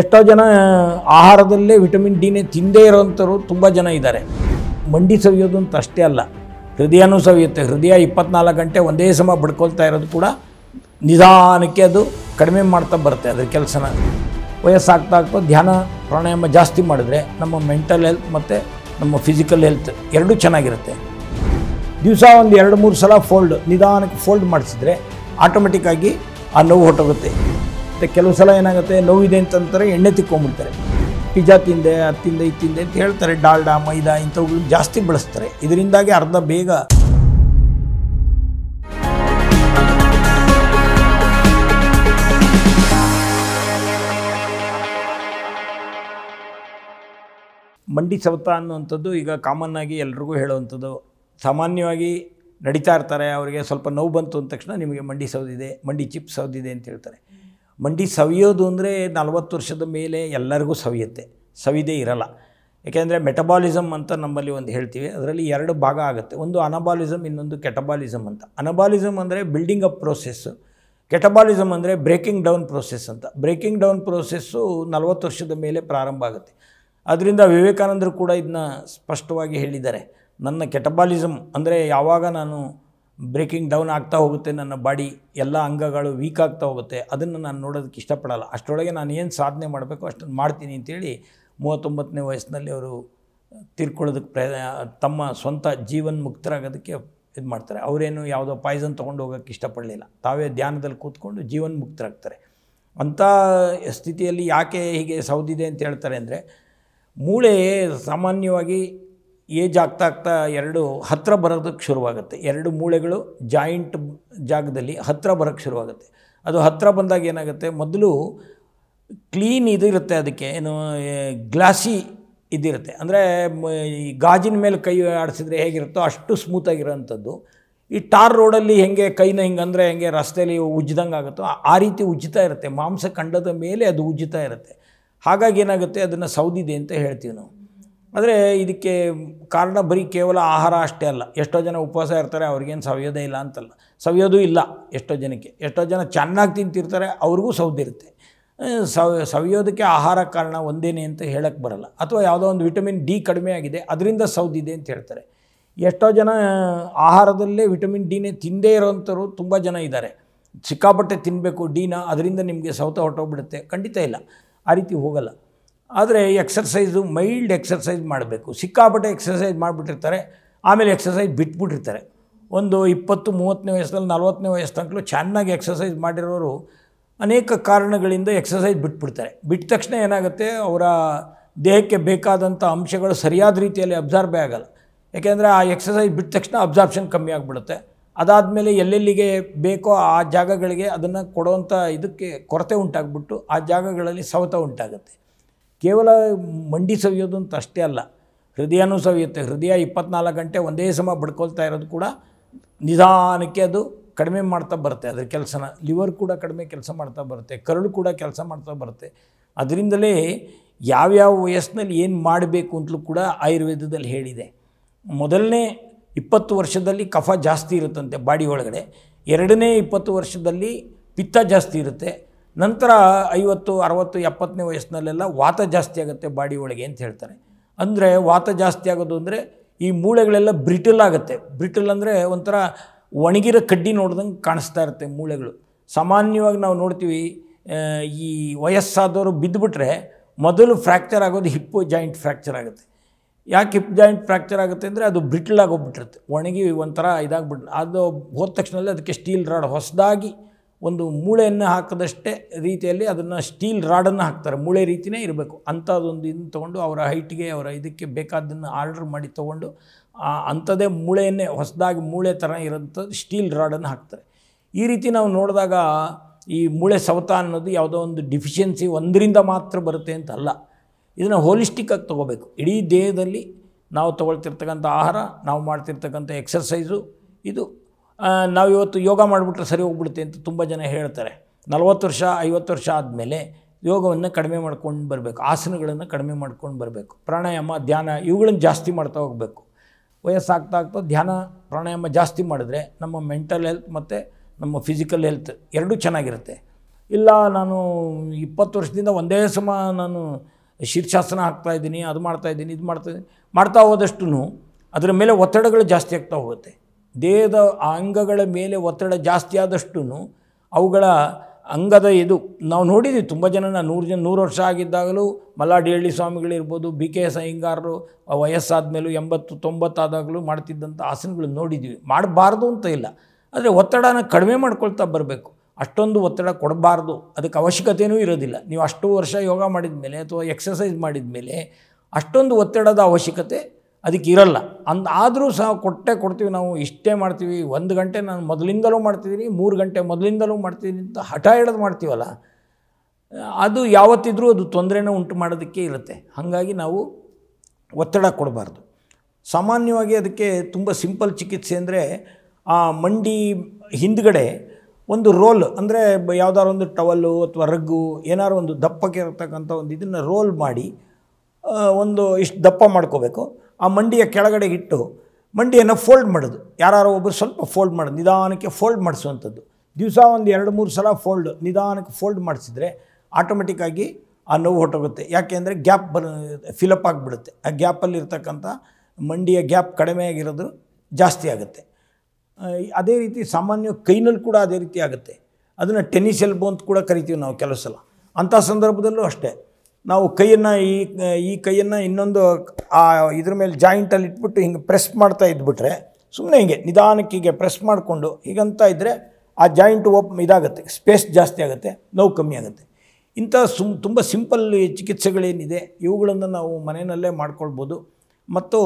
ಎಷ್ಟೋ ಜನ ಆಹಾರದಲ್ಲೇ ವಿಟಮಿನ್ ಡಿನೇ ತಿಂದೇ ಇರೋವಂಥವ್ರು ತುಂಬ ಜನ ಇದ್ದಾರೆ ಮಂಡಿ ಸವಿಯೋದು ಅಂತ ಅಷ್ಟೇ ಅಲ್ಲ ಹೃದಯನೂ ಸವಿಯುತ್ತೆ ಹೃದಯ ಇಪ್ಪತ್ನಾಲ್ಕು ಗಂಟೆ ಒಂದೇ ಸಮ ಬಡ್ಕೊಳ್ತಾ ಇರೋದು ಕೂಡ ನಿಧಾನಕ್ಕೆ ಅದು ಕಡಿಮೆ ಮಾಡ್ತಾ ಬರುತ್ತೆ ಅದ್ರ ಕೆಲಸನ ವಯಸ್ಸಾಗ್ತಾ ಆಗ್ತಾ ಧ್ಯಾನ ಪ್ರಾಣಾಯಾಮ ಜಾಸ್ತಿ ಮಾಡಿದ್ರೆ ನಮ್ಮ ಮೆಂಟಲ್ ಹೆಲ್ತ್ ಮತ್ತು ನಮ್ಮ ಫಿಸಿಕಲ್ ಹೆಲ್ತ್ ಎರಡೂ ಚೆನ್ನಾಗಿರುತ್ತೆ ದಿವಸ ಒಂದು ಎರಡು ಮೂರು ಸಲ ಫೋಲ್ಡ್ ನಿಧಾನಕ್ಕೆ ಫೋಲ್ಡ್ ಮಾಡಿಸಿದ್ರೆ ಆಟೋಮೆಟಿಕ್ಕಾಗಿ ಆ ನೋವು ಹೊಟ್ಟೋಗುತ್ತೆ ಮತ್ತು ಕೆಲವು ಸಲ ಏನಾಗುತ್ತೆ ನೋವಿದೆ ಅಂತಂತಾರೆ ಎಣ್ಣೆ ತಿಕ್ಕೊಂಡ್ಬಿಡ್ತಾರೆ ಪಿಜ್ಜಾ ತಿಂದೆ ಅದು ತಿಂದೆ ಇದು ತಿಂದೆ ಅಂತ ಹೇಳ್ತಾರೆ ಡಾಲ್ಡಾ ಮೈದಾ ಇಂಥವುಗಳು ಜಾಸ್ತಿ ಬಳಸ್ತಾರೆ ಇದರಿಂದಾಗಿ ಅರ್ಧ ಬೇಗ ಮಂಡಿ ಸವತ ಅನ್ನುವಂಥದ್ದು ಈಗ ಕಾಮನ್ ಆಗಿ ಎಲ್ರಿಗೂ ಹೇಳುವಂಥದ್ದು ಸಾಮಾನ್ಯವಾಗಿ ನಡೀತಾ ಇರ್ತಾರೆ ಅವರಿಗೆ ಸ್ವಲ್ಪ ನೋವು ಬಂತು ಅಂದ ತಕ್ಷಣ ನಿಮಗೆ ಮಂಡಿ ಸೌದಿದೆ ಮಂಡಿ ಚಿಪ್ ಸೌದಿದೆ ಅಂತ ಹೇಳ್ತಾರೆ ಮಂಡಿ ಸವಿಯೋದು ಅಂದರೆ ನಲವತ್ತು ವರ್ಷದ ಮೇಲೆ ಎಲ್ಲರಿಗೂ ಸವಿಯುತ್ತೆ ಸವಿದೇ ಇರಲ್ಲ ಏಕೆಂದರೆ ಮೆಟಬಾಲಿಸಮ್ ಅಂತ ನಮ್ಮಲ್ಲಿ ಒಂದು ಹೇಳ್ತೀವಿ ಅದರಲ್ಲಿ ಎರಡು ಭಾಗ ಆಗುತ್ತೆ ಒಂದು ಅನಬಾಲಿಸಮ್ ಇನ್ನೊಂದು ಕೆಟಬಾಲಿಸಮ್ ಅಂತ ಅನಬಾಲಿಸಮ್ ಅಂದರೆ ಬಿಲ್ಡಿಂಗ್ ಅಪ್ ಪ್ರೋಸೆಸ್ಸು ಕೆಟಬಾಲಿಸಮ್ ಅಂದರೆ ಬ್ರೇಕಿಂಗ್ ಡೌನ್ ಪ್ರೋಸೆಸ್ ಅಂತ ಬ್ರೇಕಿಂಗ್ ಡೌನ್ ಪ್ರೋಸೆಸ್ಸು ನಲವತ್ತು ವರ್ಷದ ಮೇಲೆ ಪ್ರಾರಂಭ ಆಗುತ್ತೆ ಅದರಿಂದ ವಿವೇಕಾನಂದರು ಕೂಡ ಇದನ್ನ ಸ್ಪಷ್ಟವಾಗಿ ಹೇಳಿದ್ದಾರೆ ನನ್ನ ಕೆಟಬಾಲಿಸಮ್ ಅಂದರೆ ಯಾವಾಗ ನಾನು ಬ್ರೇಕಿಂಗ್ ಡೌನ್ ಆಗ್ತಾ ಹೋಗುತ್ತೆ ನನ್ನ ಬಾಡಿ ಎಲ್ಲ ಅಂಗಗಳು ವೀಕ್ ಆಗ್ತಾ ಹೋಗುತ್ತೆ ಅದನ್ನು ನಾನು ನೋಡೋದಕ್ಕೆ ಇಷ್ಟಪಡಲ್ಲ ಅಷ್ಟರೊಳಗೆ ನಾನು ಏನು ಸಾಧನೆ ಮಾಡಬೇಕು ಅಷ್ಟೊಂದು ಮಾಡ್ತೀನಿ ಅಂತೇಳಿ ಮೂವತ್ತೊಂಬತ್ತನೇ ವಯಸ್ಸಿನಲ್ಲಿ ಅವರು ತೀರ್ಕೊಳ್ಳೋದಕ್ಕೆ ಪ್ರಯ ತಮ್ಮ ಸ್ವಂತ ಜೀವನ ಮುಕ್ತರಾಗೋದಕ್ಕೆ ಇದು ಮಾಡ್ತಾರೆ ಅವರೇನು ಯಾವುದೋ ಪಾಯ್ಸನ್ ತೊಗೊಂಡು ಹೋಗೋಕ್ಕೆ ಇಷ್ಟಪಡಲಿಲ್ಲ ತಾವೇ ಧ್ಯಾನದಲ್ಲಿ ಕೂತ್ಕೊಂಡು ಜೀವನ್ ಮುಕ್ತರಾಗ್ತಾರೆ ಅಂಥ ಸ್ಥಿತಿಯಲ್ಲಿ ಯಾಕೆ ಹೀಗೆ ಸೌದಿದೆ ಅಂತ ಹೇಳ್ತಾರೆ ಅಂದರೆ ಮೂಳೆ ಸಾಮಾನ್ಯವಾಗಿ ಏಜ್ ಆಗ್ತಾ ಆಗ್ತಾ ಎರಡು ಹತ್ತಿರ ಬರೋದಕ್ಕೆ ಶುರುವಾಗುತ್ತೆ ಎರಡು ಮೂಳೆಗಳು ಜಾಯಿಂಟ್ ಜಾಗದಲ್ಲಿ ಹತ್ತಿರ ಬರೋಕ್ಕೆ ಶುರುವಾಗುತ್ತೆ ಅದು ಹತ್ತಿರ ಬಂದಾಗ ಏನಾಗುತ್ತೆ ಮೊದಲು ಕ್ಲೀನ್ ಇದಿರುತ್ತೆ ಅದಕ್ಕೆ ಏನು ಗ್ಲಾಸಿ ಇದಿರುತ್ತೆ ಅಂದರೆ ಈ ಗಾಜಿನ ಮೇಲೆ ಕೈ ಆಡಿಸಿದ್ರೆ ಹೇಗಿರುತ್ತೋ ಅಷ್ಟು ಸ್ಮೂತಾಗಿರೋವಂಥದ್ದು ಈ ಟಾರ್ ರೋಡಲ್ಲಿ ಹೆಂಗೆ ಕೈನ ಹಿಂಗೆ ಅಂದರೆ ಹೆಂಗೆ ರಸ್ತೆಯಲ್ಲಿ ಉಜ್ಜಿದಂಗೆ ಆಗುತ್ತೋ ಆ ರೀತಿ ಉಜ್ಜುತ್ತಾ ಇರುತ್ತೆ ಮಾಂಸ ಕಂಡದ ಮೇಲೆ ಅದು ಉಜ್ಜುತ್ತಾ ಇರುತ್ತೆ ಹಾಗಾಗಿ ಏನಾಗುತ್ತೆ ಅದನ್ನು ಸೌದಿದೆ ಅಂತ ಹೇಳ್ತೀವಿ ನಾವು ಆದರೆ ಇದಕ್ಕೆ ಕಾರಣ ಬರೀ ಕೇವಲ ಆಹಾರ ಅಷ್ಟೇ ಅಲ್ಲ ಎಷ್ಟೋ ಜನ ಉಪವಾಸ ಇರ್ತಾರೆ ಅವ್ರಿಗೇನು ಸವಿಯೋದೇ ಇಲ್ಲ ಅಂತಲ್ಲ ಸವಿಯೋದು ಇಲ್ಲ ಎಷ್ಟೋ ಜನಕ್ಕೆ ಎಷ್ಟೋ ಜನ ಚೆನ್ನಾಗಿ ತಿಂತಿರ್ತಾರೆ ಅವ್ರಿಗೂ ಸೌದಿರುತ್ತೆ ಸವ್ ಸವಿಯೋದಕ್ಕೆ ಆಹಾರ ಕಾರಣ ಒಂದೇನೆ ಅಂತ ಹೇಳಕ್ಕೆ ಬರಲ್ಲ ಅಥವಾ ಯಾವುದೋ ಒಂದು ವಿಟಮಿನ್ ಡಿ ಕಡಿಮೆ ಆಗಿದೆ ಅದರಿಂದ ಸೌದಿದೆ ಅಂತ ಹೇಳ್ತಾರೆ ಎಷ್ಟೋ ಜನ ಆಹಾರದಲ್ಲೇ ವಿಟಮಿನ್ ಡಿನೇ ತಿಂದೇ ಇರೋವಂಥವ್ರು ತುಂಬ ಜನ ಇದ್ದಾರೆ ಸಿಕ್ಕಾಪಟ್ಟೆ ತಿನ್ನಬೇಕು ಡಿನ ಅದರಿಂದ ನಿಮಗೆ ಸೌತ ಹೊಟ್ಟೋಗ್ಬಿಡುತ್ತೆ ಖಂಡಿತ ಇಲ್ಲ ಆ ರೀತಿ ಹೋಗಲ್ಲ ಆದರೆ ಎಕ್ಸರ್ಸೈಸು ಮೈಲ್ಡ್ ಎಕ್ಸರ್ಸೈಸ್ ಮಾಡಬೇಕು ಸಿಕ್ಕಾಪಟ್ಟೆ ಎಕ್ಸರ್ಸೈಸ್ ಮಾಡಿಬಿಟ್ಟಿರ್ತಾರೆ ಆಮೇಲೆ ಎಕ್ಸರ್ಸೈಸ್ ಬಿಟ್ಬಿಟ್ಟಿರ್ತಾರೆ ಒಂದು ಇಪ್ಪತ್ತು ಮೂವತ್ತನೇ ವಯಸ್ಸಲ್ಲಿ ನಲ್ವತ್ತನೇ ವಯಸ್ಸು ತನಕಲೂ ಚೆನ್ನಾಗಿ ಎಕ್ಸರ್ಸೈಸ್ ಮಾಡಿರೋರು ಅನೇಕ ಕಾರಣಗಳಿಂದ ಎಕ್ಸಸೈಸ್ ಬಿಟ್ಬಿಡ್ತಾರೆ ಬಿಟ್ಟ ತಕ್ಷಣ ಏನಾಗುತ್ತೆ ಅವರ ದೇಹಕ್ಕೆ ಬೇಕಾದಂಥ ಅಂಶಗಳು ಸರಿಯಾದ ರೀತಿಯಲ್ಲಿ ಅಬ್ಸಾರ್ಬೇ ಆಗಲ್ಲ ಯಾಕೆಂದರೆ ಆ ಎಕ್ಸಸೈಸ್ ಬಿಟ್ಟ ತಕ್ಷಣ ಅಬ್ಸಾರ್ಪ್ಷನ್ ಕಮ್ಮಿ ಆಗಿಬಿಡುತ್ತೆ ಅದಾದಮೇಲೆ ಎಲ್ಲೆಲ್ಲಿಗೆ ಬೇಕೋ ಆ ಜಾಗಗಳಿಗೆ ಅದನ್ನು ಕೊಡುವಂಥ ಇದಕ್ಕೆ ಕೊರತೆ ಉಂಟಾಗ್ಬಿಟ್ಟು ಆ ಜಾಗಗಳಲ್ಲಿ ಸವತ ಉಂಟಾಗುತ್ತೆ ಕೇವಲ ಮಂಡಿ ಸವಿಯೋದು ಅಂತ ಅಷ್ಟೇ ಅಲ್ಲ ಹೃದಯನೂ ಸವಿಯುತ್ತೆ ಹೃದಯ ಇಪ್ಪತ್ನಾಲ್ಕು ಗಂಟೆ ಒಂದೇ ಸಮ ಬಡ್ಕೊಳ್ತಾ ಇರೋದು ಕೂಡ ನಿಧಾನಕ್ಕೆ ಅದು ಕಡಿಮೆ ಮಾಡ್ತಾ ಬರುತ್ತೆ ಅದರ ಕೆಲಸನ ಲಿವರ್ ಕೂಡ ಕಡಿಮೆ ಕೆಲಸ ಮಾಡ್ತಾ ಬರುತ್ತೆ ಕರಳು ಕೂಡ ಕೆಲಸ ಮಾಡ್ತಾ ಬರುತ್ತೆ ಅದರಿಂದಲೇ ಯಾವ್ಯಾವ ವಯಸ್ಸಿನಲ್ಲಿ ಏನು ಮಾಡಬೇಕು ಅಂತಲೂ ಕೂಡ ಆಯುರ್ವೇದದಲ್ಲಿ ಹೇಳಿದೆ ಮೊದಲನೇ ಇಪ್ಪತ್ತು ವರ್ಷದಲ್ಲಿ ಕಫ ಜಾಸ್ತಿ ಇರುತ್ತಂತೆ ಬಾಡಿ ಒಳಗಡೆ ಎರಡನೇ ಇಪ್ಪತ್ತು ವರ್ಷದಲ್ಲಿ ಪಿತ್ತ ಜಾಸ್ತಿ ಇರುತ್ತೆ ನಂತರ ಐವತ್ತು ಅರವತ್ತು ಎಪ್ಪತ್ತನೇ ವಯಸ್ಸಿನಲ್ಲೆಲ್ಲ ವಾತ ಜಾಸ್ತಿ ಆಗುತ್ತೆ ಬಾಡಿ ಒಳಗೆ ಅಂತ ಹೇಳ್ತಾರೆ ಅಂದರೆ ವಾತ ಜಾಸ್ತಿ ಆಗೋದು ಅಂದರೆ ಈ ಮೂಳೆಗಳೆಲ್ಲ ಬ್ರಿಟಲ್ ಆಗುತ್ತೆ ಬ್ರಿಟಲ್ ಅಂದರೆ ಒಂಥರ ಒಣಗಿರೋ ಕಡ್ಡಿ ನೋಡ್ದಂಗೆ ಕಾಣಿಸ್ತಾ ಇರುತ್ತೆ ಮೂಳೆಗಳು ಸಾಮಾನ್ಯವಾಗಿ ನಾವು ನೋಡ್ತೀವಿ ಈ ವಯಸ್ಸಾದವರು ಬಿದ್ದುಬಿಟ್ರೆ ಮೊದಲು ಫ್ರ್ಯಾಕ್ಚರ್ ಆಗೋದು ಹಿಪ್ಪು ಜಾಯಿಂಟ್ ಫ್ರ್ಯಾಕ್ಚರ್ ಆಗುತ್ತೆ ಯಾಕೆ ಹಿಪ್ ಜಾಯಿಂಟ್ ಫ್ರ್ಯಾಕ್ಚರ್ ಆಗುತ್ತೆ ಅಂದರೆ ಅದು ಬ್ರಿಟಲ್ ಆಗೋಗ್ಬಿಟ್ಟಿರುತ್ತೆ ಒಣಗಿ ಒಂಥರ ಇದಾಗ್ಬಿಟ್ಟು ಅದು ಹೋದ ತಕ್ಷಣದಲ್ಲಿ ಅದಕ್ಕೆ ಸ್ಟೀಲ್ ರಾಡ್ ಹೊಸದಾಗಿ ಒಂದು ಮೂಳೆಯನ್ನು ಹಾಕದಷ್ಟೇ ರೀತಿಯಲ್ಲಿ ಅದನ್ನು ಸ್ಟೀಲ್ ರಾಡನ್ನು ಹಾಕ್ತಾರೆ ಮೂಳೆ ರೀತಿಯೇ ಇರಬೇಕು ಅಂಥದ್ದೊಂದು ಇದನ್ನು ತೊಗೊಂಡು ಅವರ ಹೈಟ್ಗೆ ಅವರ ಇದಕ್ಕೆ ಬೇಕಾದ್ದನ್ನು ಆರ್ಡರ್ ಮಾಡಿ ತೊಗೊಂಡು ಅಂಥದೇ ಮೂಳೆಯನ್ನೇ ಹೊಸದಾಗಿ ಮೂಳೆ ಥರ ಇರೋಂಥದ್ದು ಸ್ಟೀಲ್ ರಾಡನ್ನು ಹಾಕ್ತಾರೆ ಈ ರೀತಿ ನಾವು ನೋಡಿದಾಗ ಈ ಮೂಳೆ ಸವತ ಅನ್ನೋದು ಯಾವುದೋ ಒಂದು ಡಿಫಿಷಿಯನ್ಸಿ ಒಂದರಿಂದ ಮಾತ್ರ ಬರುತ್ತೆ ಅಂತಲ್ಲ ಇದನ್ನು ಹೋಲಿಸ್ಟಿಕ್ಕಾಗಿ ತೊಗೋಬೇಕು ಇಡೀ ದೇಹದಲ್ಲಿ ನಾವು ತೊಗೊಳ್ತಿರ್ತಕ್ಕಂಥ ಆಹಾರ ನಾವು ಮಾಡ್ತಿರ್ತಕ್ಕಂಥ ಎಕ್ಸರ್ಸೈಸು ಇದು ನಾವು ಇವತ್ತು ಯೋಗ ಮಾಡಿಬಿಟ್ರೆ ಸರಿ ಹೋಗ್ಬಿಡುತ್ತೆ ಅಂತ ತುಂಬ ಜನ ಹೇಳ್ತಾರೆ ನಲವತ್ತು ವರ್ಷ ಐವತ್ತು ವರ್ಷ ಆದಮೇಲೆ ಯೋಗವನ್ನು ಕಡಿಮೆ ಮಾಡ್ಕೊಂಡು ಬರಬೇಕು ಆಸನಗಳನ್ನು ಕಡಿಮೆ ಮಾಡ್ಕೊಂಡು ಬರಬೇಕು ಪ್ರಾಣಾಯಾಮ ಧ್ಯಾನ ಇವುಗಳನ್ನು ಜಾಸ್ತಿ ಮಾಡ್ತಾ ಹೋಗಬೇಕು ವಯಸ್ಸಾಗ್ತಾ ಆಗ್ತಾ ಧ್ಯಾನ ಪ್ರಾಣಾಯಾಮ ಜಾಸ್ತಿ ಮಾಡಿದ್ರೆ ನಮ್ಮ ಮೆಂಟಲ್ ಹೆಲ್ತ್ ಮತ್ತು ನಮ್ಮ ಫಿಸಿಕಲ್ ಹೆಲ್ತ್ ಎರಡೂ ಚೆನ್ನಾಗಿರುತ್ತೆ ಇಲ್ಲ ನಾನು ಇಪ್ಪತ್ತು ವರ್ಷದಿಂದ ಒಂದೇ ಸಮ ನಾನು ಶೀರ್ಷಾಸನ ಹಾಕ್ತಾಯಿದ್ದೀನಿ ಅದು ಮಾಡ್ತಾಯಿದ್ದೀನಿ ಇದು ಮಾಡ್ತಾಯಿದ್ದೀನಿ ಮಾಡ್ತಾ ಹೋದಷ್ಟು ಅದರ ಮೇಲೆ ಒತ್ತಡಗಳು ಜಾಸ್ತಿ ಆಗ್ತಾ ಹೋಗುತ್ತೆ ದೇಹದ ಅಂಗಗಳ ಮೇಲೆ ಒತ್ತಡ ಜಾಸ್ತಿ ಆದಷ್ಟು ಅವುಗಳ ಅಂಗದ ಇದು ನಾವು ನೋಡಿದ್ದೀವಿ ತುಂಬ ಜನ ನೂರು ಜನ ನೂರು ವರ್ಷ ಆಗಿದ್ದಾಗಲೂ ಮಲ್ಲಾಡಿಹಳ್ಳಿ ಸ್ವಾಮಿಗಳಿರ್ಬೋದು ಬಿ ಕೆ ಎಸ್ ಅಯ್ಯಂಗಾರರು ವಯಸ್ಸಾದ ಮೇಲೂ ಎಂಬತ್ತು ತೊಂಬತ್ತಾದಾಗಲೂ ಮಾಡ್ತಿದ್ದಂಥ ಆಸನಗಳು ನೋಡಿದ್ದೀವಿ ಮಾಡಬಾರ್ದು ಅಂತ ಇಲ್ಲ ಆದರೆ ಒತ್ತಡನ ಕಡಿಮೆ ಮಾಡ್ಕೊಳ್ತಾ ಬರಬೇಕು ಅಷ್ಟೊಂದು ಒತ್ತಡ ಕೊಡಬಾರ್ದು ಅದಕ್ಕೆ ಅವಶ್ಯಕತೆಯೂ ಇರೋದಿಲ್ಲ ನೀವು ಅಷ್ಟು ವರ್ಷ ಯೋಗ ಮಾಡಿದ ಮೇಲೆ ಅಥವಾ ಎಕ್ಸಸೈಸ್ ಮಾಡಿದ ಮೇಲೆ ಅಷ್ಟೊಂದು ಒತ್ತಡದ ಅವಶ್ಯಕತೆ ಅದಕ್ಕೆ ಇರಲ್ಲ ಅಂದಾದರೂ ಆದರೂ ಸಹ ಕೊಟ್ಟೆ ಕೊಡ್ತೀವಿ ನಾವು ಇಷ್ಟೇ ಮಾಡ್ತೀವಿ ಒಂದು ಗಂಟೆ ನಾನು ಮೊದಲಿಂದಲೂ ಮಾಡ್ತಿದ್ದೀನಿ ಮೂರು ಗಂಟೆ ಮೊದಲಿಂದಲೂ ಮಾಡ್ತಿದ್ದೀನಿ ಅಂತ ಹಠ ಹಿಡೋದು ಮಾಡ್ತೀವಲ್ಲ ಅದು ಯಾವತ್ತಿದ್ರೂ ಅದು ತೊಂದರೆನ ಉಂಟು ಮಾಡೋದಕ್ಕೆ ಇರುತ್ತೆ ಹಾಗಾಗಿ ನಾವು ಒತ್ತಡ ಕೊಡಬಾರ್ದು ಸಾಮಾನ್ಯವಾಗಿ ಅದಕ್ಕೆ ತುಂಬ ಸಿಂಪಲ್ ಚಿಕಿತ್ಸೆ ಅಂದರೆ ಆ ಮಂಡಿ ಹಿಂದ್ಗಡೆ ಒಂದು ರೋಲ್ ಅಂದರೆ ಯಾವ್ದಾರು ಒಂದು ಟವಲ್ಲು ಅಥವಾ ರಗ್ಗು ಏನಾರು ಒಂದು ದಪ್ಪಕ್ಕೆ ಇರತಕ್ಕಂಥ ಒಂದು ಇದನ್ನು ರೋಲ್ ಮಾಡಿ ಒಂದು ಇಷ್ಟು ದಪ್ಪ ಮಾಡ್ಕೋಬೇಕು ಆ ಮಂಡಿಯ ಕೆಳಗಡೆ ಇಟ್ಟು ಮಂಡಿಯನ್ನು ಫೋಲ್ಡ್ ಮಾಡೋದು ಯಾರು ಒಬ್ಬರು ಸ್ವಲ್ಪ ಫೋಲ್ಡ್ ಮಾಡೋದು ನಿಧಾನಕ್ಕೆ ಫೋಲ್ಡ್ ಮಾಡಿಸುವಂಥದ್ದು ದಿವಸ ಒಂದು ಎರಡು ಮೂರು ಸಲ ಫೋಲ್ಡ್ ನಿಧಾನಕ್ಕೆ ಫೋಲ್ಡ್ ಮಾಡಿಸಿದ್ರೆ ಆಟೋಮೆಟಿಕ್ಕಾಗಿ ಆ ನೋವು ಹೊಟ್ಟೋಗುತ್ತೆ ಅಂದರೆ ಗ್ಯಾಪ್ ಬ ಫಿಲಪ್ ಆಗಿಬಿಡುತ್ತೆ ಆ ಗ್ಯಾಪಲ್ಲಿರ್ತಕ್ಕಂಥ ಮಂಡಿಯ ಗ್ಯಾಪ್ ಕಡಿಮೆ ಆಗಿರೋದು ಜಾಸ್ತಿ ಆಗುತ್ತೆ ಅದೇ ರೀತಿ ಸಾಮಾನ್ಯ ಕೈನಲ್ಲಿ ಕೂಡ ಅದೇ ರೀತಿ ಆಗುತ್ತೆ ಅದನ್ನು ಟೆನಿಸ್ ಎಲ್ಬೋ ಅಂತ ಕೂಡ ಕರಿತೀವಿ ನಾವು ಕೆಲವು ಸಲ ಅಂಥ ಸಂದರ್ಭದಲ್ಲೂ ಅಷ್ಟೇ ನಾವು ಕೈಯನ್ನು ಈ ಈ ಕೈಯನ್ನು ಇನ್ನೊಂದು ಆ ಇದ್ರ ಮೇಲೆ ಜಾಯಿಂಟಲ್ಲಿ ಇಟ್ಬಿಟ್ಟು ಹಿಂಗೆ ಪ್ರೆಸ್ ಮಾಡ್ತಾ ಇದ್ಬಿಟ್ರೆ ಸುಮ್ಮನೆ ಹಿಂಗೆ ನಿಧಾನಕ್ಕೆ ಹೀಗೆ ಪ್ರೆಸ್ ಮಾಡಿಕೊಂಡು ಹೀಗಂತ ಇದ್ದರೆ ಆ ಜಾಯಿಂಟ್ ಓಪ್ ಇದಾಗುತ್ತೆ ಸ್ಪೇಸ್ ಜಾಸ್ತಿ ಆಗುತ್ತೆ ನೋವು ಕಮ್ಮಿ ಆಗುತ್ತೆ ಇಂಥ ಸುಮ್ ತುಂಬ ಸಿಂಪಲ್ ಚಿಕಿತ್ಸೆಗಳೇನಿದೆ ಇವುಗಳನ್ನು ನಾವು ಮನೆಯಲ್ಲೇ ಮಾಡ್ಕೊಳ್ಬೋದು ಮತ್ತು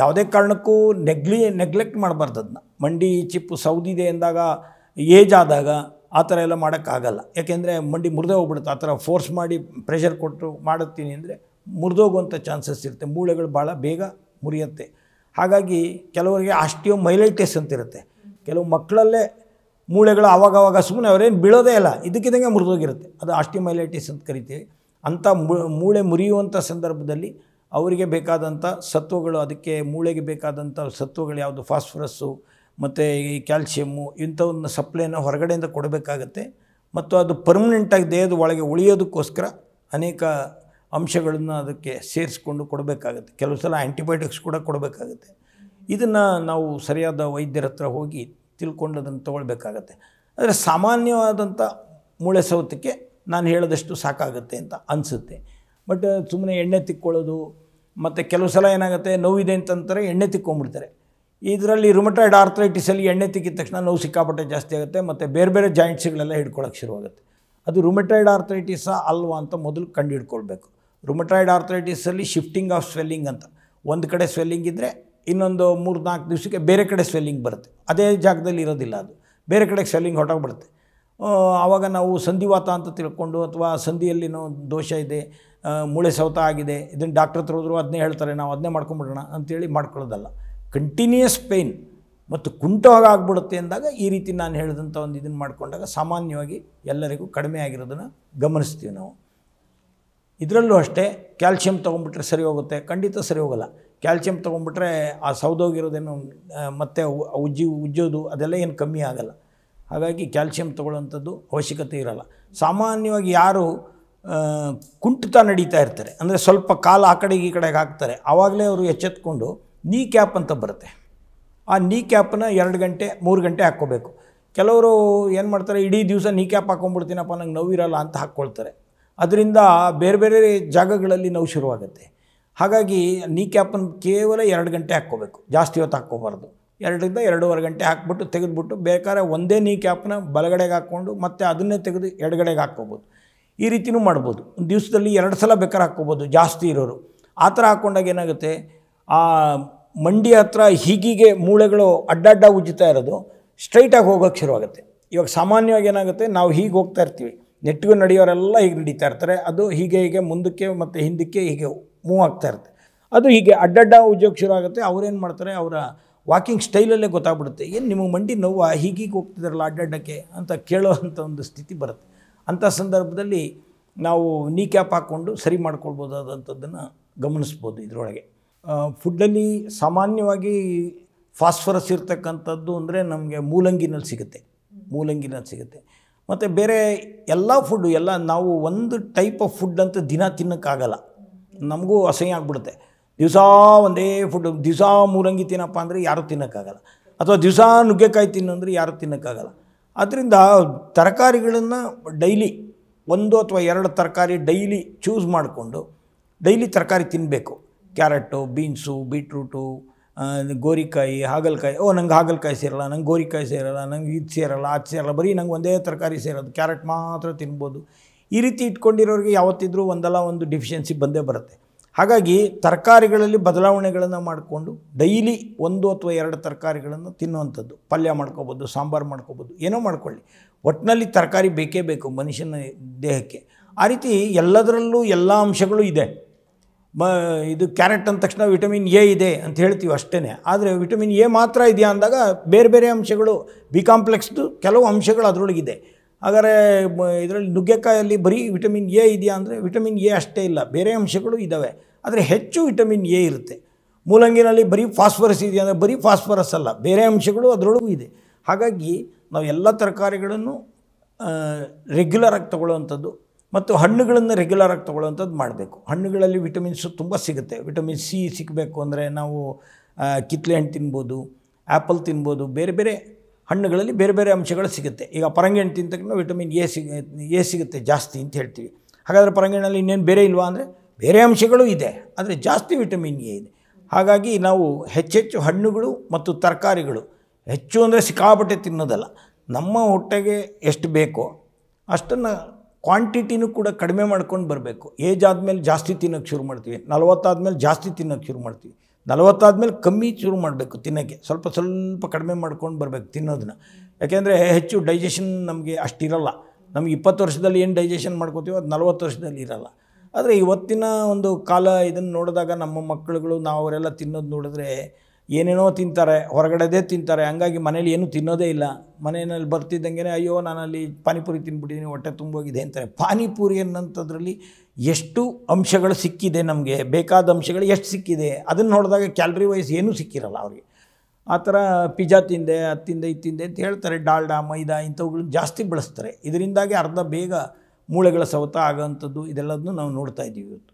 ಯಾವುದೇ ಕಾರಣಕ್ಕೂ ನೆಗ್ಲಿ ನೆಗ್ಲೆಕ್ಟ್ ಮಾಡಬಾರ್ದು ಅದನ್ನ ಮಂಡಿ ಚಿಪ್ಪು ಸೌದಿದೆ ಎಂದಾಗ ಏಜ್ ಆದಾಗ ಆ ಥರ ಎಲ್ಲ ಮಾಡೋಕ್ಕಾಗಲ್ಲ ಯಾಕೆಂದರೆ ಮಂಡಿ ಮುರಿದೇ ಹೋಗ್ಬಿಡುತ್ತೆ ಆ ಥರ ಫೋರ್ಸ್ ಮಾಡಿ ಪ್ರೆಷರ್ ಕೊಟ್ಟು ಮಾಡುತ್ತೀನಿ ಅಂದರೆ ಮುರಿದೋಗುವಂಥ ಚಾನ್ಸಸ್ ಇರುತ್ತೆ ಮೂಳೆಗಳು ಭಾಳ ಬೇಗ ಮುರಿಯುತ್ತೆ ಹಾಗಾಗಿ ಕೆಲವರಿಗೆ ಆಸ್ಟಿಯೋ ಮೈಲೈಟಿಸ್ ಅಂತಿರುತ್ತೆ ಕೆಲವು ಮಕ್ಕಳಲ್ಲೇ ಮೂಳೆಗಳು ಆವಾಗವಾಗ ಸುಮ್ಮನೆ ಅವರೇನು ಬೀಳೋದೇ ಇಲ್ಲ ಇದಕ್ಕಿದ್ದಂಗೆ ಮುರಿದೋಗಿರುತ್ತೆ ಅದು ಮೈಲೈಟಿಸ್ ಅಂತ ಕರಿತೀವಿ ಅಂಥ ಮೂಳೆ ಮುರಿಯುವಂಥ ಸಂದರ್ಭದಲ್ಲಿ ಅವರಿಗೆ ಬೇಕಾದಂಥ ಸತ್ವಗಳು ಅದಕ್ಕೆ ಮೂಳೆಗೆ ಬೇಕಾದಂಥ ಸತ್ವಗಳು ಯಾವುದು ಫಾಸ್ಫರಸ್ಸು ಮತ್ತು ಈ ಕ್ಯಾಲ್ಸಿಯಮ್ಮು ಇಂಥವನ್ನ ಸಪ್ಲೈನ ಹೊರಗಡೆಯಿಂದ ಕೊಡಬೇಕಾಗತ್ತೆ ಮತ್ತು ಅದು ಪರ್ಮನೆಂಟಾಗಿ ದೇಹದ ಒಳಗೆ ಉಳಿಯೋದಕ್ಕೋಸ್ಕರ ಅನೇಕ ಅಂಶಗಳನ್ನು ಅದಕ್ಕೆ ಸೇರಿಸ್ಕೊಂಡು ಕೊಡಬೇಕಾಗುತ್ತೆ ಕೆಲವು ಸಲ ಆ್ಯಂಟಿಬಯೋಟಿಕ್ಸ್ ಕೂಡ ಕೊಡಬೇಕಾಗತ್ತೆ ಇದನ್ನು ನಾವು ಸರಿಯಾದ ವೈದ್ಯರ ಹತ್ರ ಹೋಗಿ ತಿಳ್ಕೊಂಡು ಅದನ್ನು ತೊಗೊಳ್ಬೇಕಾಗತ್ತೆ ಆದರೆ ಸಾಮಾನ್ಯವಾದಂಥ ಮೂಳೆ ಸೌತಕ್ಕೆ ನಾನು ಹೇಳಿದಷ್ಟು ಸಾಕಾಗುತ್ತೆ ಅಂತ ಅನಿಸುತ್ತೆ ಬಟ್ ಸುಮ್ಮನೆ ಎಣ್ಣೆ ತಿಕ್ಕೊಳ್ಳೋದು ಮತ್ತು ಕೆಲವು ಸಲ ಏನಾಗುತ್ತೆ ನೋವಿದೆ ಅಂತಂತಾರೆ ಎಣ್ಣೆ ತಿಕ್ಕೊಂಬಿಡ್ತಾರೆ ಇದರಲ್ಲಿ ರುಮಟಾಯ್ಡ್ ಆರ್ಥ್ರೈಟಿಸಲ್ಲಿ ಎಣ್ಣೆ ತೆಗಿದ ತಕ್ಷಣ ನೋವು ಸಿಕ್ಕಾಪಟ್ಟೆ ಜಾಸ್ತಿ ಆಗುತ್ತೆ ಮತ್ತು ಬೇರೆ ಬೇರೆ ಜಾಯಿಂಟ್ಸ್ಗಳೆಲ್ಲ ಹಿಡ್ಕೊಳ್ಳೋಕೆ ಶುರುವಾಗುತ್ತೆ ಅದು ರುಮಟಾಯ್ಡ್ ಆರ್ಥ್ರೈಟಿಸಾ ಅಲ್ವಾ ಅಂತ ಮೊದಲು ಕಂಡು ಹಿಡ್ಕೊಳ್ಬೇಕು ರುಮಟಾಯ್ಡ್ ಆರ್ಥ್ರೈಟಿಸಲ್ಲಿ ಶಿಫ್ಟಿಂಗ್ ಆಫ್ ಸ್ವೆಲ್ಲಿಂಗ್ ಅಂತ ಒಂದು ಕಡೆ ಸ್ವೆಲ್ಲಿಂಗ್ ಇದ್ದರೆ ಇನ್ನೊಂದು ಮೂರು ನಾಲ್ಕು ದಿವಸಕ್ಕೆ ಬೇರೆ ಕಡೆ ಸ್ವೆಲ್ಲಿಂಗ್ ಬರುತ್ತೆ ಅದೇ ಜಾಗದಲ್ಲಿ ಇರೋದಿಲ್ಲ ಅದು ಬೇರೆ ಕಡೆಗೆ ಸ್ವೆಲ್ಲಿಂಗ್ ಹೊಟ್ಟೋಗ್ಬಿಡುತ್ತೆ ಆವಾಗ ನಾವು ಸಂಧಿವಾತ ಅಂತ ತಿಳ್ಕೊಂಡು ಅಥವಾ ಸಂಧಿಯಲ್ಲಿನೋ ದೋಷ ಇದೆ ಮೂಳೆ ಸೌತ ಆಗಿದೆ ಇದನ್ನು ಡಾಕ್ಟ್ರ್ ಹತ್ರ ಹೋದ್ರು ಅದನ್ನೇ ಹೇಳ್ತಾರೆ ನಾವು ಅದನ್ನೇ ಮಾಡ್ಕೊಂಬಿಡೋಣ ಅಂತೇಳಿ ಮಾಡ್ಕೊಳ್ಳೋದಲ್ಲ ಕಂಟಿನ್ಯೂಯಸ್ ಪೇಯ್ನ್ ಮತ್ತು ಆಗ್ಬಿಡುತ್ತೆ ಅಂದಾಗ ಈ ರೀತಿ ನಾನು ಹೇಳಿದಂಥ ಒಂದು ಇದನ್ನು ಮಾಡಿಕೊಂಡಾಗ ಸಾಮಾನ್ಯವಾಗಿ ಎಲ್ಲರಿಗೂ ಕಡಿಮೆ ಆಗಿರೋದನ್ನು ಗಮನಿಸ್ತೀವಿ ನಾವು ಇದರಲ್ಲೂ ಅಷ್ಟೇ ಕ್ಯಾಲ್ಶಿಯಂ ತೊಗೊಂಬಿಟ್ರೆ ಸರಿ ಹೋಗುತ್ತೆ ಖಂಡಿತ ಸರಿ ಹೋಗಲ್ಲ ಕ್ಯಾಲ್ಶಿಯಂ ತೊಗೊಂಡ್ಬಿಟ್ರೆ ಆ ಸೌದೋಗಿರೋದೇನು ಮತ್ತೆ ಉಜ್ಜಿ ಉಜ್ಜೋದು ಅದೆಲ್ಲ ಏನು ಕಮ್ಮಿ ಆಗಲ್ಲ ಹಾಗಾಗಿ ಕ್ಯಾಲ್ಶಿಯಂ ತೊಗೊಳ್ಳೋಂಥದ್ದು ಅವಶ್ಯಕತೆ ಇರಲ್ಲ ಸಾಮಾನ್ಯವಾಗಿ ಯಾರು ಕುಂಟುತ್ತಾ ನಡೀತಾ ಇರ್ತಾರೆ ಅಂದರೆ ಸ್ವಲ್ಪ ಕಾಲು ಆ ಕಡೆಗೆ ಈ ಕಡೆಗೆ ಹಾಕ್ತಾರೆ ಆವಾಗಲೇ ಅವರು ಎಚ್ಚೆತ್ಕೊಂಡು ನೀ ಕ್ಯಾಪ್ ಅಂತ ಬರುತ್ತೆ ಆ ನೀ ಕ್ಯಾಪನ್ನ ಎರಡು ಗಂಟೆ ಮೂರು ಗಂಟೆ ಹಾಕ್ಕೋಬೇಕು ಕೆಲವರು ಏನು ಮಾಡ್ತಾರೆ ಇಡೀ ದಿವಸ ನೀ ಕ್ಯಾಪ್ ಹಾಕ್ಕೊಂಡ್ಬಿಡ್ತೀನಪ್ಪ ನಂಗೆ ಇರಲ್ಲ ಅಂತ ಹಾಕ್ಕೊಳ್ತಾರೆ ಅದರಿಂದ ಬೇರೆ ಬೇರೆ ಜಾಗಗಳಲ್ಲಿ ನೋವು ಶುರುವಾಗುತ್ತೆ ಹಾಗಾಗಿ ನೀ ಕ್ಯಾಪನ್ನು ಕೇವಲ ಎರಡು ಗಂಟೆ ಹಾಕ್ಕೋಬೇಕು ಜಾಸ್ತಿ ಹೊತ್ತು ಹಾಕ್ಕೋಬಾರ್ದು ಎರಡರಿಂದ ಎರಡೂವರೆ ಗಂಟೆ ಹಾಕ್ಬಿಟ್ಟು ತೆಗೆದುಬಿಟ್ಟು ಬೇಕಾದ್ರೆ ಒಂದೇ ನೀ ಕ್ಯಾಪನ್ನ ಬಲಗಡೆಗೆ ಹಾಕ್ಕೊಂಡು ಮತ್ತೆ ಅದನ್ನೇ ತೆಗೆದು ಎಡಗಡೆಗೆ ಹಾಕ್ಕೋಬೋದು ಈ ರೀತಿಯೂ ಮಾಡ್ಬೋದು ಒಂದು ದಿವಸದಲ್ಲಿ ಎರಡು ಸಲ ಬೇಕಾದ್ರೆ ಹಾಕ್ಕೋಬೋದು ಜಾಸ್ತಿ ಇರೋರು ಆ ಥರ ಹಾಕ್ಕೊಂಡಾಗ ಏನಾಗುತ್ತೆ ಆ ಮಂಡಿ ಹತ್ರ ಹೀಗಿಗೆ ಮೂಳೆಗಳು ಅಡ್ಡಡ್ಡ ಉಜ್ಜುತ್ತಾ ಇರೋದು ಸ್ಟ್ರೈಟಾಗಿ ಹೋಗೋಕ್ಕೆ ಶುರುವಾಗುತ್ತೆ ಇವಾಗ ಸಾಮಾನ್ಯವಾಗಿ ಏನಾಗುತ್ತೆ ನಾವು ಹೀಗೆ ಹೋಗ್ತಾ ಇರ್ತೀವಿ ನೆಟ್ಟಿಗೂ ನಡೆಯೋರೆಲ್ಲ ಹೀಗೆ ನಡೀತಾ ಇರ್ತಾರೆ ಅದು ಹೀಗೆ ಹೀಗೆ ಮುಂದಕ್ಕೆ ಮತ್ತು ಹಿಂದಕ್ಕೆ ಹೀಗೆ ಮೂವ್ ಆಗ್ತಾ ಇರುತ್ತೆ ಅದು ಹೀಗೆ ಅಡ್ಡಡ್ಡ ಉಜ್ಜೋಕ್ಕೆ ಶುರು ಆಗುತ್ತೆ ಅವ್ರೇನು ಮಾಡ್ತಾರೆ ಅವರ ವಾಕಿಂಗ್ ಸ್ಟೈಲಲ್ಲೇ ಗೊತ್ತಾಗ್ಬಿಡುತ್ತೆ ಏನು ನಿಮಗೆ ಮಂಡಿ ನೋವು ಹೀಗೀಗೆ ಹೋಗ್ತಿದ್ದಾರಲ್ಲ ಅಡ್ಡಡ್ಡಕ್ಕೆ ಅಂತ ಕೇಳೋವಂಥ ಒಂದು ಸ್ಥಿತಿ ಬರುತ್ತೆ ಅಂಥ ಸಂದರ್ಭದಲ್ಲಿ ನಾವು ನೀ ಕ್ಯಾಪ್ ಹಾಕ್ಕೊಂಡು ಸರಿ ಮಾಡ್ಕೊಳ್ಬೋದಾದಂಥದ್ದನ್ನು ಗಮನಿಸ್ಬೋದು ಇದರೊಳಗೆ ಫುಡ್ಡಲ್ಲಿ ಸಾಮಾನ್ಯವಾಗಿ ಫಾಸ್ಫರಸ್ ಇರತಕ್ಕಂಥದ್ದು ಅಂದರೆ ನಮಗೆ ಮೂಲಂಗಿನಲ್ಲಿ ಸಿಗುತ್ತೆ ಮೂಲಂಗಿನಲ್ಲಿ ಸಿಗುತ್ತೆ ಮತ್ತು ಬೇರೆ ಎಲ್ಲ ಫುಡ್ಡು ಎಲ್ಲ ನಾವು ಒಂದು ಟೈಪ್ ಆಫ್ ಫುಡ್ ಅಂತ ದಿನ ತಿನ್ನೋಕ್ಕಾಗಲ್ಲ ನಮಗೂ ಅಸಹ್ಯ ಆಗಿಬಿಡುತ್ತೆ ದಿವಸ ಒಂದೇ ಫುಡ್ ದಿವಸ ಮೂಲಂಗಿ ತಿನ್ನಪ್ಪ ಅಂದರೆ ಯಾರೂ ತಿನ್ನೋಕ್ಕಾಗಲ್ಲ ಅಥವಾ ದಿವಸ ನುಗ್ಗೆಕಾಯಿ ಅಂದರೆ ಯಾರೂ ತಿನ್ನೋಕ್ಕಾಗಲ್ಲ ಆದ್ದರಿಂದ ತರಕಾರಿಗಳನ್ನು ಡೈಲಿ ಒಂದು ಅಥವಾ ಎರಡು ತರಕಾರಿ ಡೈಲಿ ಚೂಸ್ ಮಾಡಿಕೊಂಡು ಡೈಲಿ ತರಕಾರಿ ತಿನ್ನಬೇಕು ಕ್ಯಾರೆಟು ಬೀನ್ಸು ಬೀಟ್ರೂಟು ಗೋರಿಕಾಯಿ ಹಾಗಲಕಾಯಿ ಓ ನಂಗೆ ಹಾಗಲಕಾಯಿ ಸೇರಲ್ಲ ನಂಗೆ ಗೋರಿಕಾಯಿ ಸೇರಲ್ಲ ನಂಗೆ ಇದು ಸೇರಲ್ಲ ಅದು ಸೇರಲ್ಲ ಬರೀ ನಂಗೆ ಒಂದೇ ತರಕಾರಿ ಸೇರೋದು ಕ್ಯಾರೆಟ್ ಮಾತ್ರ ತಿನ್ಬೋದು ಈ ರೀತಿ ಇಟ್ಕೊಂಡಿರೋರಿಗೆ ಯಾವತ್ತಿದ್ರೂ ಒಂದಲ್ಲ ಒಂದು ಡಿಫಿಷಿಯನ್ಸಿ ಬಂದೇ ಬರುತ್ತೆ ಹಾಗಾಗಿ ತರಕಾರಿಗಳಲ್ಲಿ ಬದಲಾವಣೆಗಳನ್ನು ಮಾಡಿಕೊಂಡು ಡೈಲಿ ಒಂದು ಅಥವಾ ಎರಡು ತರಕಾರಿಗಳನ್ನು ತಿನ್ನುವಂಥದ್ದು ಪಲ್ಯ ಮಾಡ್ಕೊಬೋದು ಸಾಂಬಾರು ಮಾಡ್ಕೋಬೋದು ಏನೋ ಮಾಡ್ಕೊಳ್ಳಿ ಒಟ್ಟಿನಲ್ಲಿ ತರಕಾರಿ ಬೇಕೇ ಬೇಕು ಮನುಷ್ಯನ ದೇಹಕ್ಕೆ ಆ ರೀತಿ ಎಲ್ಲದರಲ್ಲೂ ಎಲ್ಲ ಅಂಶಗಳು ಇದೆ ಮ ಇದು ಕ್ಯಾರೆಟ್ ಅಂದ ತಕ್ಷಣ ವಿಟಮಿನ್ ಎ ಇದೆ ಅಂತ ಹೇಳ್ತೀವಿ ಅಷ್ಟೇ ಆದರೆ ವಿಟಮಿನ್ ಎ ಮಾತ್ರ ಇದೆಯಾ ಅಂದಾಗ ಬೇರೆ ಬೇರೆ ಅಂಶಗಳು ಬಿ ಕಾಂಪ್ಲೆಕ್ಸ್ದು ಕೆಲವು ಅಂಶಗಳು ಅದರೊಳಗಿದೆ ಹಾಗಾದರೆ ಇದರಲ್ಲಿ ನುಗ್ಗೆಕಾಯಲ್ಲಿ ಬರೀ ವಿಟಮಿನ್ ಎ ಇದೆಯಾ ಅಂದರೆ ವಿಟಮಿನ್ ಎ ಅಷ್ಟೇ ಇಲ್ಲ ಬೇರೆ ಅಂಶಗಳು ಇದ್ದಾವೆ ಆದರೆ ಹೆಚ್ಚು ವಿಟಮಿನ್ ಎ ಇರುತ್ತೆ ಮೂಲಂಗಿನಲ್ಲಿ ಬರೀ ಫಾಸ್ಫರಸ್ ಇದೆಯಾ ಅಂದರೆ ಬರೀ ಫಾಸ್ಫರಸ್ ಅಲ್ಲ ಬೇರೆ ಅಂಶಗಳು ಅದರೊಳಗೂ ಇದೆ ಹಾಗಾಗಿ ನಾವು ಎಲ್ಲ ತರಕಾರಿಗಳನ್ನು ರೆಗ್ಯುಲರಾಗಿ ತಗೊಳ್ಳುವಂಥದ್ದು ಮತ್ತು ಹಣ್ಣುಗಳನ್ನು ರೆಗ್ಯುಲರಾಗಿ ತೊಗೊಳ್ಳೋವಂಥದ್ದು ಮಾಡಬೇಕು ಹಣ್ಣುಗಳಲ್ಲಿ ವಿಟಮಿನ್ಸು ತುಂಬ ಸಿಗುತ್ತೆ ವಿಟಮಿನ್ ಸಿ ಸಿಗಬೇಕು ಅಂದರೆ ನಾವು ಕಿತ್ಲೆ ಹಣ್ಣು ತಿನ್ಬೋದು ಆ್ಯಪಲ್ ತಿನ್ಬೋದು ಬೇರೆ ಬೇರೆ ಹಣ್ಣುಗಳಲ್ಲಿ ಬೇರೆ ಬೇರೆ ಅಂಶಗಳು ಸಿಗುತ್ತೆ ಈಗ ಪರಂಗಿ ಹಣ್ಣು ತಿಂತಕ್ಕಂಥ ವಿಟಮಿನ್ ಎ ಸಿಗ ಎ ಸಿಗುತ್ತೆ ಜಾಸ್ತಿ ಅಂತ ಹೇಳ್ತೀವಿ ಹಾಗಾದರೆ ಪರಂಗಿ ಇನ್ನೇನು ಬೇರೆ ಇಲ್ವಾ ಅಂದರೆ ಬೇರೆ ಅಂಶಗಳು ಇದೆ ಆದರೆ ಜಾಸ್ತಿ ವಿಟಮಿನ್ ಎ ಇದೆ ಹಾಗಾಗಿ ನಾವು ಹೆಚ್ಚೆಚ್ಚು ಹಣ್ಣುಗಳು ಮತ್ತು ತರಕಾರಿಗಳು ಹೆಚ್ಚು ಅಂದರೆ ಸಿಕ್ಕಾಪಟ್ಟೆ ತಿನ್ನೋದಲ್ಲ ನಮ್ಮ ಹೊಟ್ಟೆಗೆ ಎಷ್ಟು ಬೇಕೋ ಅಷ್ಟನ್ನು ಕ್ವಾಂಟಿಟಿನೂ ಕೂಡ ಕಡಿಮೆ ಮಾಡ್ಕೊಂಡು ಬರಬೇಕು ಏಜ್ ಆದಮೇಲೆ ಜಾಸ್ತಿ ತಿನ್ನೋಕ್ಕೆ ಶುರು ಮಾಡ್ತೀವಿ ನಲವತ್ತಾದಮೇಲೆ ಜಾಸ್ತಿ ತಿನ್ನೋಕ್ಕೆ ಶುರು ಮಾಡ್ತೀವಿ ನಲವತ್ತಾದಮೇಲೆ ಕಮ್ಮಿ ಶುರು ಮಾಡಬೇಕು ತಿನ್ನೋಕ್ಕೆ ಸ್ವಲ್ಪ ಸ್ವಲ್ಪ ಕಡಿಮೆ ಮಾಡ್ಕೊಂಡು ಬರಬೇಕು ತಿನ್ನೋದನ್ನ ಯಾಕೆಂದರೆ ಹೆಚ್ಚು ಡೈಜೆಷನ್ ನಮಗೆ ಅಷ್ಟಿರಲ್ಲ ನಮಗೆ ಇಪ್ಪತ್ತು ವರ್ಷದಲ್ಲಿ ಏನು ಡೈಜೆಷನ್ ಮಾಡ್ಕೋತೀವೋ ಅದು ನಲವತ್ತು ವರ್ಷದಲ್ಲಿ ಇರಲ್ಲ ಆದರೆ ಇವತ್ತಿನ ಒಂದು ಕಾಲ ಇದನ್ನು ನೋಡಿದಾಗ ನಮ್ಮ ಮಕ್ಕಳುಗಳು ನಾವು ಅವರೆಲ್ಲ ತಿನ್ನೋದು ನೋಡಿದ್ರೆ ಏನೇನೋ ತಿಂತಾರೆ ಹೊರಗಡೆದೇ ತಿಂತಾರೆ ಹಂಗಾಗಿ ಮನೇಲಿ ಏನೂ ತಿನ್ನೋದೇ ಇಲ್ಲ ಮನೆಯಲ್ಲಿ ಬರ್ತಿದ್ದಂಗೆ ಅಯ್ಯೋ ನಾನಲ್ಲಿ ಪಾನಿಪುರಿ ತಿಂದ್ಬಿಟ್ಟಿದ್ದೀನಿ ಹೊಟ್ಟೆ ತುಂಬೋಗಿದೆ ಅಂತಾರೆ ಪಾನಿಪುರಿ ಅನ್ನೋಂಥದ್ರಲ್ಲಿ ಎಷ್ಟು ಅಂಶಗಳು ಸಿಕ್ಕಿದೆ ನಮಗೆ ಬೇಕಾದ ಅಂಶಗಳು ಎಷ್ಟು ಸಿಕ್ಕಿದೆ ಅದನ್ನು ನೋಡಿದಾಗ ಕ್ಯಾಲ್ರಿ ವೈಸ್ ಏನೂ ಸಿಕ್ಕಿರಲ್ಲ ಅವ್ರಿಗೆ ಆ ಥರ ಪಿಜ್ಜಾ ತಿಂದೆ ಅದು ತಿಂದೆ ತಿಂದೆ ಅಂತ ಹೇಳ್ತಾರೆ ಡಾಲ್ಡಾ ಮೈದಾ ಇಂಥವುಗಳನ್ನ ಜಾಸ್ತಿ ಬಳಸ್ತಾರೆ ಇದರಿಂದಾಗಿ ಅರ್ಧ ಬೇಗ ಮೂಳೆಗಳ ಸವತ ಆಗೋಂಥದ್ದು ಇದೆಲ್ಲದನ್ನು ನಾವು ನೋಡ್ತಾ ಇದ್ದೀವಿ ಇವತ್ತು